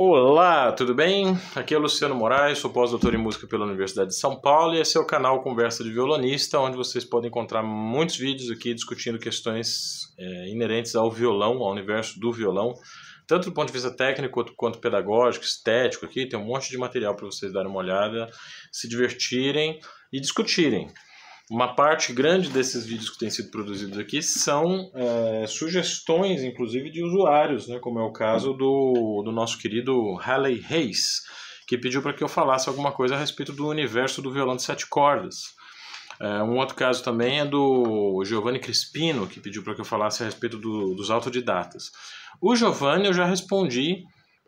Olá, tudo bem? Aqui é Luciano Moraes, sou pós-doutor em música pela Universidade de São Paulo e esse é o canal Conversa de Violonista, onde vocês podem encontrar muitos vídeos aqui discutindo questões é, inerentes ao violão, ao universo do violão, tanto do ponto de vista técnico quanto, quanto pedagógico, estético aqui, tem um monte de material para vocês darem uma olhada, se divertirem e discutirem. Uma parte grande desses vídeos que têm sido produzidos aqui são é, sugestões, inclusive, de usuários, né, como é o caso do, do nosso querido Halley Hayes, que pediu para que eu falasse alguma coisa a respeito do universo do violão de sete cordas. É, um outro caso também é do Giovanni Crispino, que pediu para que eu falasse a respeito do, dos autodidatas. O Giovanni eu já respondi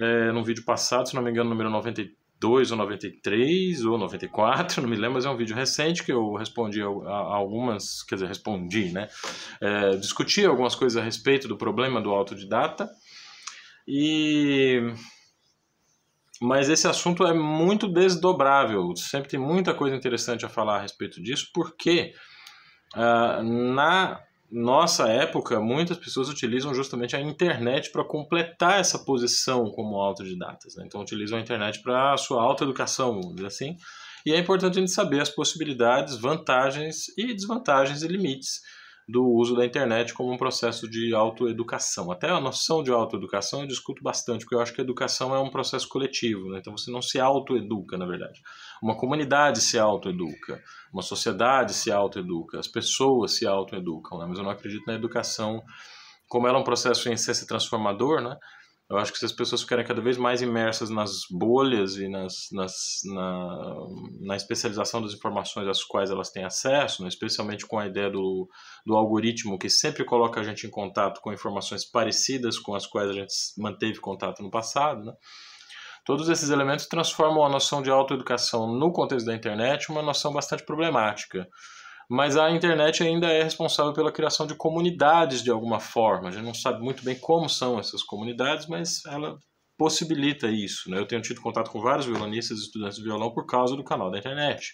é, num vídeo passado, se não me engano, número 93 92 ou 93 ou 94, não me lembro, mas é um vídeo recente que eu respondi a algumas, quer dizer, respondi, né? É, discuti algumas coisas a respeito do problema do autodidata e mas esse assunto é muito desdobrável. Sempre tem muita coisa interessante a falar a respeito disso, porque uh, na nossa época, muitas pessoas utilizam justamente a internet para completar essa posição como autodidatas. Né? Então, utilizam a internet para a sua autoeducação, vamos dizer assim. E é importante a gente saber as possibilidades, vantagens e desvantagens e limites do uso da internet como um processo de autoeducação. Até a noção de autoeducação eu discuto bastante, porque eu acho que a educação é um processo coletivo, né? então você não se autoeduca, na verdade. Uma comunidade se autoeduca, uma sociedade se autoeduca, as pessoas se autoeducam, né? mas eu não acredito na educação como ela é um processo em essência transformador, né? Eu acho que se as pessoas ficarem cada vez mais imersas nas bolhas e nas, nas, na, na especialização das informações às quais elas têm acesso, né? especialmente com a ideia do, do algoritmo que sempre coloca a gente em contato com informações parecidas com as quais a gente manteve contato no passado, né? Todos esses elementos transformam a noção de autoeducação no contexto da internet uma noção bastante problemática mas a internet ainda é responsável pela criação de comunidades de alguma forma. A gente não sabe muito bem como são essas comunidades, mas ela possibilita isso. Né? Eu tenho tido contato com vários violonistas e estudantes de violão por causa do canal da internet.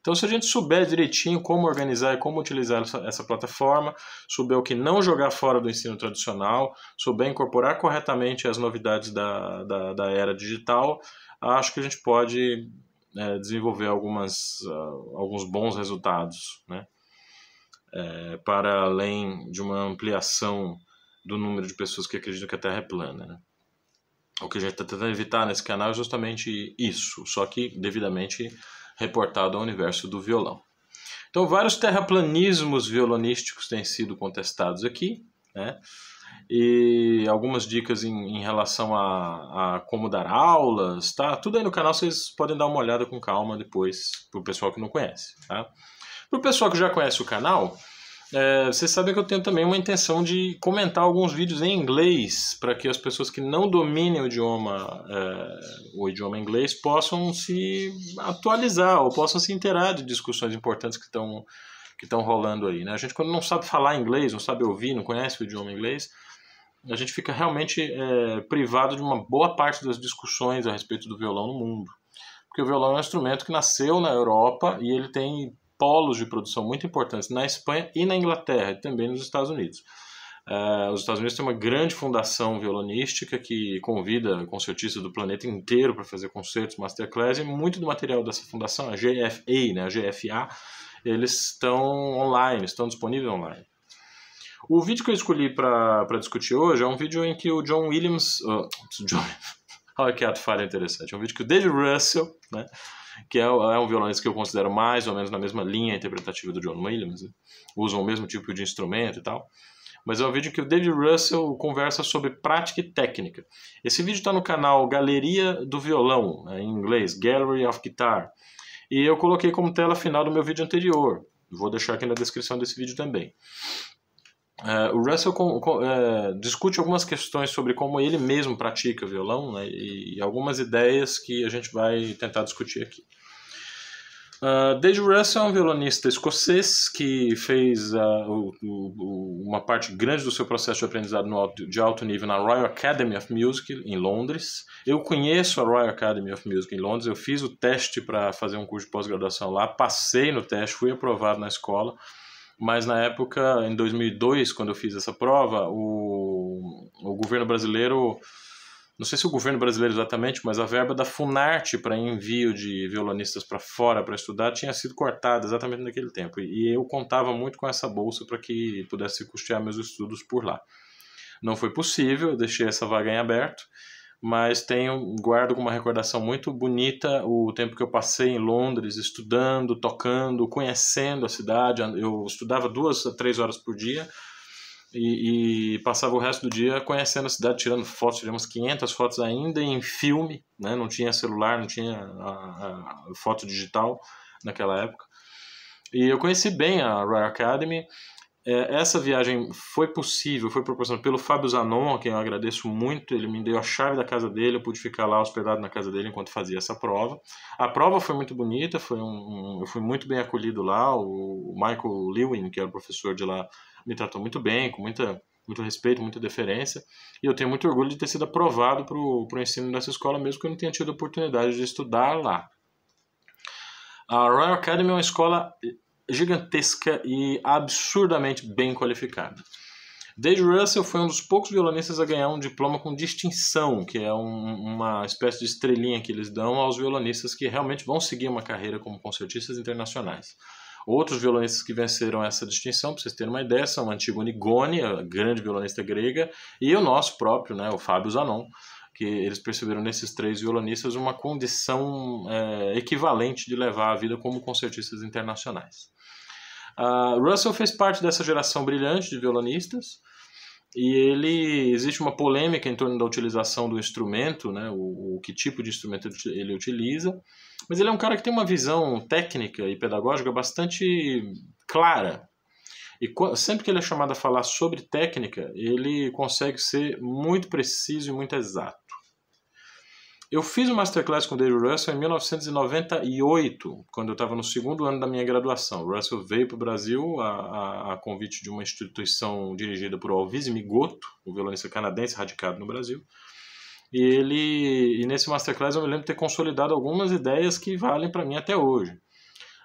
Então, se a gente souber direitinho como organizar e como utilizar essa, essa, plataforma, souber o que não jogar fora do ensino tradicional, souber incorporar corretamente as novidades da, da, da era digital, acho que a gente pode é, desenvolver algumas, uh, alguns bons resultados, né? É, para além de uma ampliação do número de pessoas que acreditam que a Terra é plana. Né? O que a gente está tentando evitar nesse canal é justamente isso, só que devidamente reportado ao universo do violão. Então, vários terraplanismos violonísticos têm sido contestados aqui, né? e algumas dicas em, em relação a, a, como dar aulas, tá? Tudo aí no canal, vocês podem dar uma olhada com calma depois, pro pessoal que não conhece, tá? Pro pessoal que já conhece o canal, é, vocês sabem que eu tenho também uma intenção de comentar alguns vídeos em inglês, para que as pessoas que não dominem o idioma, é, o idioma inglês, possam se atualizar ou possam se inteirar de discussões importantes que estão que estão rolando aí, né? A gente quando não sabe falar inglês, não sabe ouvir, não conhece o idioma inglês, a gente fica realmente é, privado de uma boa parte das discussões a respeito do violão no mundo. Porque o violão é um instrumento que nasceu na Europa e ele tem polos de produção muito importantes na Espanha e na Inglaterra, e também nos Estados Unidos. É, os Estados Unidos têm uma grande fundação violonística que convida concertistas do planeta inteiro para fazer concertos, masterclass, e muito do material dessa fundação, a GFA, né, a GFA, eles estão online, estão disponíveis online. O vídeo que eu escolhi para discutir hoje é um vídeo em que o John Williams. Uh, John, olha que ato falha interessante. É um vídeo que o David Russell, né, que é, é um violonista que eu considero mais ou menos na mesma linha interpretativa do John Williams, né, usam o mesmo tipo de instrumento e tal. Mas é um vídeo que o David Russell conversa sobre prática e técnica. Esse vídeo está no canal Galeria do Violão, né, em inglês, Gallery of Guitar. E eu coloquei como tela final do meu vídeo anterior. Vou deixar aqui na descrição desse vídeo também. Uh, o Russell com, com, uh, discute algumas questões sobre como ele mesmo pratica violão né, e, e, algumas ideias que a gente vai tentar discutir aqui. Uh, Russell é um violonista escocês que fez o, o, uma parte grande do seu processo de aprendizado no, de alto nível na Royal Academy of Music em Londres. Eu conheço a Royal Academy of Music em Londres, eu fiz o teste para fazer um curso de pós-graduação lá, passei no teste, fui aprovado na escola mas na época, em 2002, quando eu fiz essa prova, o, o governo brasileiro, não sei se o governo brasileiro exatamente, mas a verba da Funarte para envio de violonistas para fora para estudar tinha sido cortada exatamente naquele tempo. E eu contava muito com essa bolsa para que pudesse custear meus estudos por lá. Não foi possível, eu deixei essa vaga em aberto mas tenho guardo com uma recordação muito bonita o tempo que eu passei em Londres estudando, tocando, conhecendo a cidade. Eu estudava duas a três horas por dia e, e passava o resto do dia conhecendo a cidade, tirando fotos, tiramos 500 fotos ainda em filme, né? não tinha celular, não tinha a, a foto digital naquela época. E eu conheci bem a Royal Academy é, essa viagem foi possível, foi proporcionada pelo Fábio Zanon, a quem eu agradeço muito. Ele me deu a chave da casa dele, eu pude ficar lá hospedado na casa dele enquanto fazia essa prova. A prova foi muito bonita, foi um, um eu fui muito bem acolhido lá. O, Michael Lewin, que era professor de lá, me tratou muito bem, com muita, muito respeito, muita deferência. E eu tenho muito orgulho de ter sido aprovado para o ensino dessa escola, mesmo que eu não tenha tido oportunidade de estudar lá. A Royal Academy é uma escola gigantesca e absurdamente bem qualificada. Dave Russell foi um dos poucos violinistas a ganhar um diploma com distinção, que é um, uma espécie de estrelinha que eles dão aos violinistas que realmente vão seguir uma carreira como concertistas internacionais. Outros violinistas que venceram essa distinção, para vocês terem uma ideia, são o antigo Goni, a grande violinista grega, e o nosso próprio, né, o Fábio Zanon, que eles perceberam nesses três violonistas uma condição é, equivalente de levar a vida como concertistas internacionais. Uh, Russell fez parte dessa geração brilhante de violonistas e ele existe uma polêmica em torno da utilização do instrumento, né, o, o que tipo de instrumento ele utiliza, mas ele é um cara que tem uma visão técnica e pedagógica bastante clara e sempre que ele é chamado a falar sobre técnica, ele consegue ser muito preciso e muito exato. Eu fiz o masterclass com o David Russell em 1998, quando eu estava no segundo ano da minha graduação. O Russell veio para o Brasil a, a, a, convite de uma instituição dirigida por Alvise Migoto, um violonista canadense radicado no Brasil. E ele, e nesse masterclass eu me lembro de ter consolidado algumas ideias que valem para mim até hoje.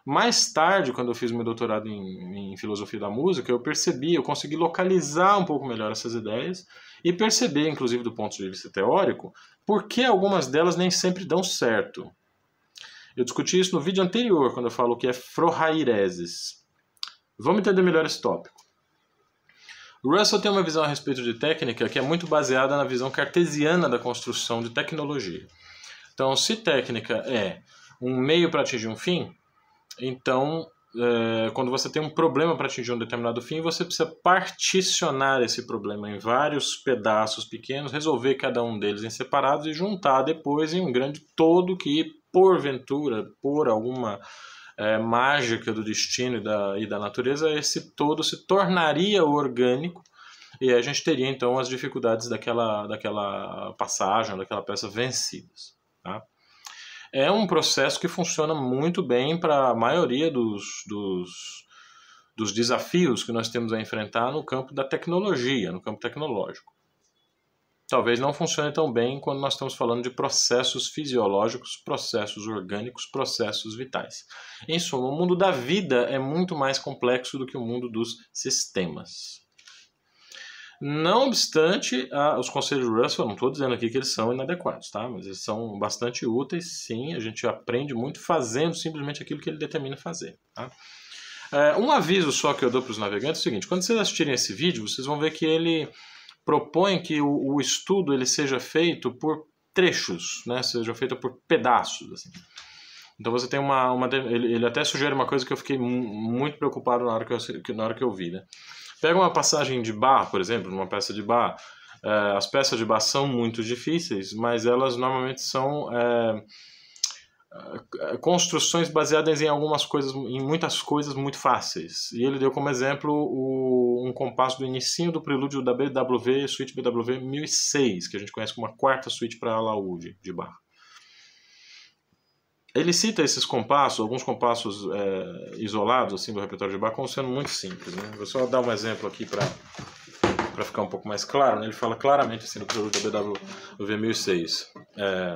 Mais tarde, quando eu fiz meu doutorado em, em filosofia da música, eu percebi, eu consegui localizar um pouco melhor essas ideias e perceber, inclusive do ponto de vista teórico, por que algumas delas nem sempre dão certo. Eu discuti isso no vídeo anterior, quando eu falo o que é frohaireses. Vamos entender melhor esse tópico. Russell tem uma visão a respeito de técnica que é muito baseada na visão cartesiana da construção de tecnologia. Então, se técnica é um meio para atingir um fim, então é, quando você tem um problema para atingir um determinado fim, você precisa particionar esse problema em vários pedaços pequenos, resolver cada um deles em separados e juntar depois em um grande todo que, porventura, por alguma é, mágica do destino e da, e da natureza, esse todo se tornaria orgânico e a gente teria então as dificuldades daquela, daquela passagem, daquela peça vencidas. Tá? é um processo que funciona muito bem para a maioria dos, dos, dos desafios que nós temos a enfrentar no campo da tecnologia, no campo tecnológico. Talvez não funcione tão bem quando nós estamos falando de processos fisiológicos, processos orgânicos, processos vitais. Em suma, o mundo da vida é muito mais complexo do que o mundo dos sistemas. Não obstante, a, os conselhos de Russell, não estou dizendo aqui que eles são inadequados, tá? mas eles são bastante úteis, sim, a gente aprende muito fazendo simplesmente aquilo que ele determina fazer. Tá? É, um aviso só que eu dou para os navegantes é o seguinte, quando vocês assistirem esse vídeo, vocês vão ver que ele propõe que o, o estudo ele seja feito por trechos, né? seja feito por pedaços. Assim. Então você tem uma, uma ele, ele, até sugere uma coisa que eu fiquei muito preocupado na hora que eu, na hora que eu vi, né? Pega uma passagem de bar, por exemplo, uma peça de bar. É, as peças de bar são muito difíceis, mas elas normalmente são é, construções baseadas em algumas coisas, em muitas coisas muito fáceis. E ele deu como exemplo o, um compasso do início do prelúdio da BWV, suíte BWV 1006, que a gente conhece como a quarta suíte para alaúde de bar ele cita esses compassos, alguns compassos é, isolados assim do repertório de Bach, como sendo muito simples. Né? Vou só dar um exemplo aqui para para ficar um pouco mais claro. Né? Ele fala claramente assim no prelúdio da BWV 1006 É...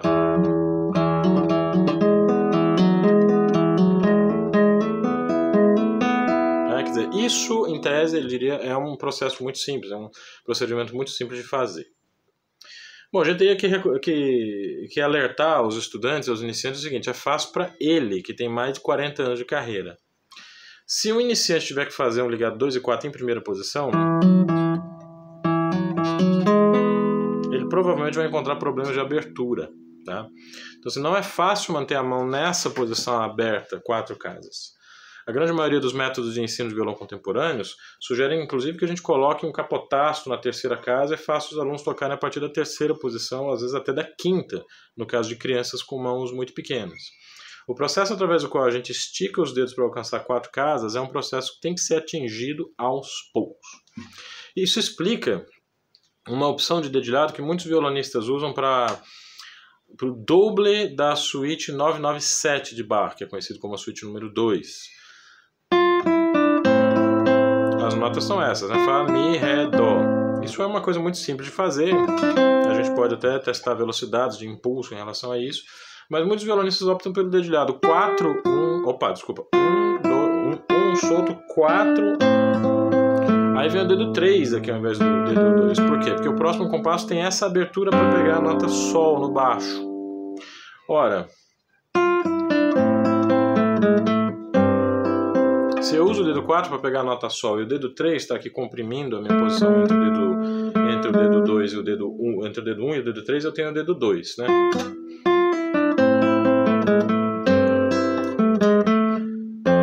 Né? quer dizer, isso, em tese, ele diria, é um processo muito simples, é um procedimento muito simples de fazer. Bom, a gente teria que, que, que alertar os estudantes, os iniciantes, o seguinte: é fácil para ele, que tem mais de 40 anos de carreira. Se o iniciante tiver que fazer um ligado 2 e 4 em primeira posição, ele provavelmente vai encontrar problemas de abertura. Tá? Então, se assim, não é fácil manter a mão nessa posição aberta, quatro casas. A grande maioria dos métodos de ensino de violão contemporâneos sugerem, inclusive, que a gente coloque um capotasto na terceira casa e faça os alunos tocarem a partir da terceira posição, às vezes até da quinta, no caso de crianças com mãos muito pequenas. O processo através do qual a gente estica os dedos para alcançar quatro casas é um processo que tem que ser atingido aos poucos. Isso explica uma opção de dedilhado que muitos violonistas usam para o doble da suíte 997 de Bach, que é conhecido como a suíte número 2 as notas são essas, né? Fá, Mi, Ré, Dó. Isso é uma coisa muito simples de fazer, a gente pode até testar velocidades de impulso em relação a isso, mas muitos violonistas optam pelo dedilhado 4, 1, opa, desculpa, 1, 2, 1, 1 solto, 4, aí vem o dedo 3 aqui ao invés do dedo 2, por quê? Porque o próximo compasso tem essa abertura para pegar a nota Sol no baixo. Ora, Se eu uso o dedo 4 para pegar a nota Sol e o dedo 3 está aqui comprimindo a minha posição entre o dedo, entre o dedo 2 e o dedo 1, entre o dedo 1 e o dedo 3, eu tenho o dedo 2, né?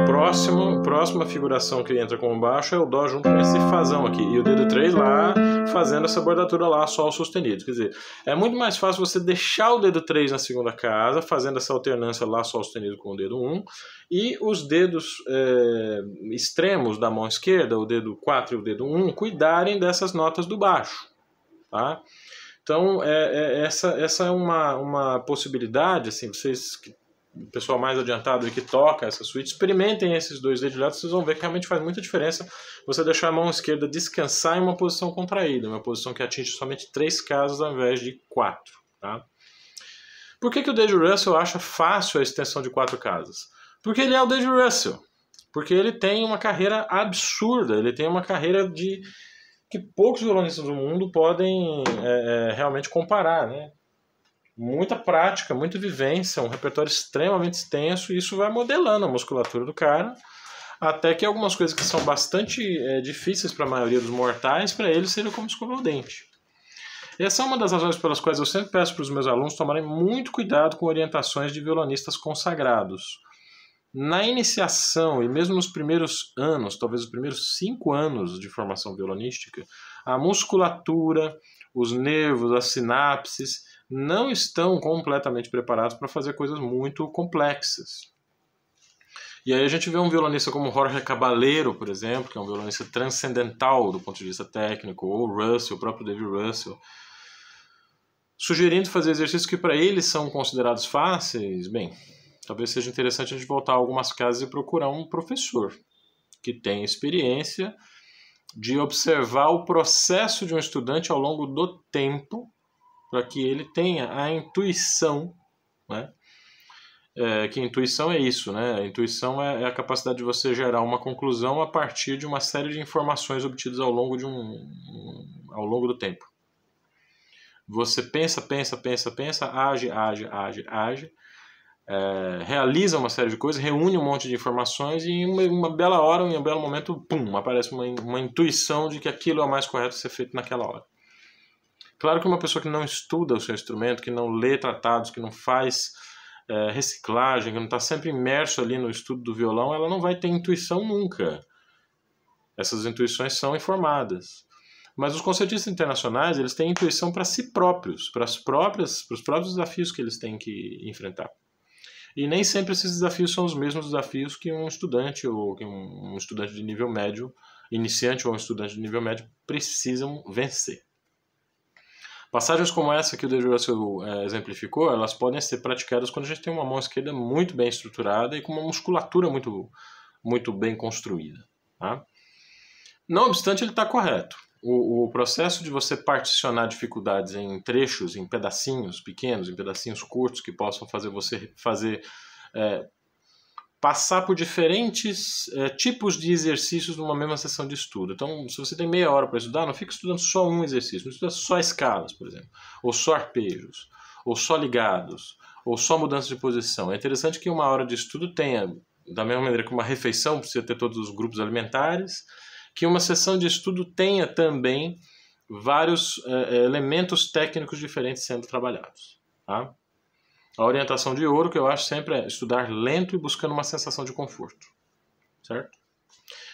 Próximo próxima figuração que entra com o baixo é o Dó junto com esse Fazão aqui. E o dedo 3 lá fazendo essa bordatura lá, Sol sustenido. Quer dizer, é muito mais fácil você deixar o dedo 3 na segunda casa, fazendo essa alternância lá, Sol sustenido com o dedo 1. E os dedos é, extremos da mão esquerda, o dedo 4 e o dedo 1, cuidarem dessas notas do baixo. Tá? Então, é, é, essa, essa é uma, uma possibilidade, assim, vocês que o pessoal mais adiantado e que toca essa suíte, experimentem esses dois dedilhados, vocês vão ver que realmente faz muita diferença você deixar a mão esquerda descansar em uma posição contraída, uma posição que atinge somente três casas ao invés de quatro. Tá? Por que, que o Dave Russell acha fácil a extensão de quatro casas? Porque ele é o Dave Russell. Porque ele tem uma carreira absurda, ele tem uma carreira de que poucos violonistas do mundo podem é, é realmente comparar, né? muita prática, muita vivência, um repertório extremamente extenso, e isso vai modelando a musculatura do cara, até que algumas coisas que são bastante é, difíceis para a maioria dos mortais, para eles seriam como escovar o dente. E essa é uma das razões pelas quais eu sempre peço para os meus alunos tomarem muito cuidado com orientações de violonistas consagrados. Na iniciação e mesmo nos primeiros anos, talvez os primeiros cinco anos de formação violonística, a musculatura, os nervos, as sinapses não estão completamente preparados para fazer coisas muito complexas. E aí a gente vê um violonista como Jorge Cabaleiro, por exemplo, que é um violonista transcendental do ponto de vista técnico, ou Russell, o próprio David Russell, sugerindo fazer exercícios que para eles são considerados fáceis. Bem, talvez seja interessante a gente voltar a algumas casas e procurar um professor que tenha experiência de observar o processo de um estudante ao longo do tempo para que ele tenha a intuição, né? É, que intuição é isso, né? A intuição é, é, a capacidade de você gerar uma conclusão a partir de uma série de informações obtidas ao longo de um, um ao longo do tempo. Você pensa, pensa, pensa, pensa, age, age, age, age, é, realiza uma série de coisas, reúne um monte de informações e em uma, uma bela hora, em um belo momento, pum, aparece uma, uma intuição de que aquilo é o mais correto ser feito naquela hora. Claro que uma pessoa que não estuda o seu instrumento, que não lê tratados, que não faz é, reciclagem, que não está sempre imerso ali no estudo do violão, ela não vai ter intuição nunca. Essas intuições são informadas. Mas os concertistas internacionais, eles têm intuição para si próprios, para as próprias, para os próprios desafios que eles têm que enfrentar. E nem sempre esses desafios são os mesmos desafios que um estudante ou que um estudante de nível médio, iniciante ou um estudante de nível médio precisam vencer. Passagens como essa que o David Russell é, exemplificou, elas podem ser praticadas quando a gente tem uma mão esquerda muito bem estruturada e com uma musculatura muito, muito bem construída. Tá? Não obstante, ele está correto. O, o, processo de você particionar dificuldades em trechos, em pedacinhos pequenos, em pedacinhos curtos que possam fazer você fazer é, passar por diferentes é, tipos de exercícios numa mesma sessão de estudo. Então, se você tem meia hora para estudar, não fica estudando só um exercício, não estuda só escalas, por exemplo, ou só arpejos, ou só ligados, ou só mudança de posição. É interessante que uma hora de estudo tenha, da mesma maneira que uma refeição precisa ter todos os grupos alimentares, que uma sessão de estudo tenha também vários é, elementos técnicos diferentes sendo trabalhados. Tá? A orientação de ouro que eu acho sempre é estudar lento e buscando uma sensação de conforto. Certo?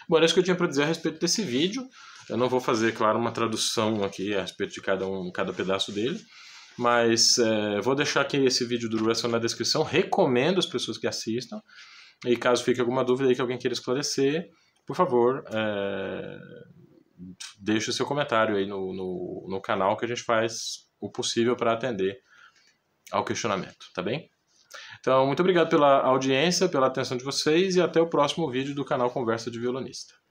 Bom, era isso que eu tinha para dizer a respeito desse vídeo. Eu não vou fazer, claro, uma tradução aqui a respeito de cada um, cada pedaço dele. Mas é, vou deixar aqui esse vídeo do Russell na descrição. Recomendo as pessoas que assistam. E caso fique alguma dúvida aí que alguém queira esclarecer, por favor, é, deixe o seu comentário aí no, no, no canal que a gente faz o possível para atender ao questionamento, tá bem? Então, muito obrigado pela audiência, pela atenção de vocês e até o próximo vídeo do canal Conversa de Violonista.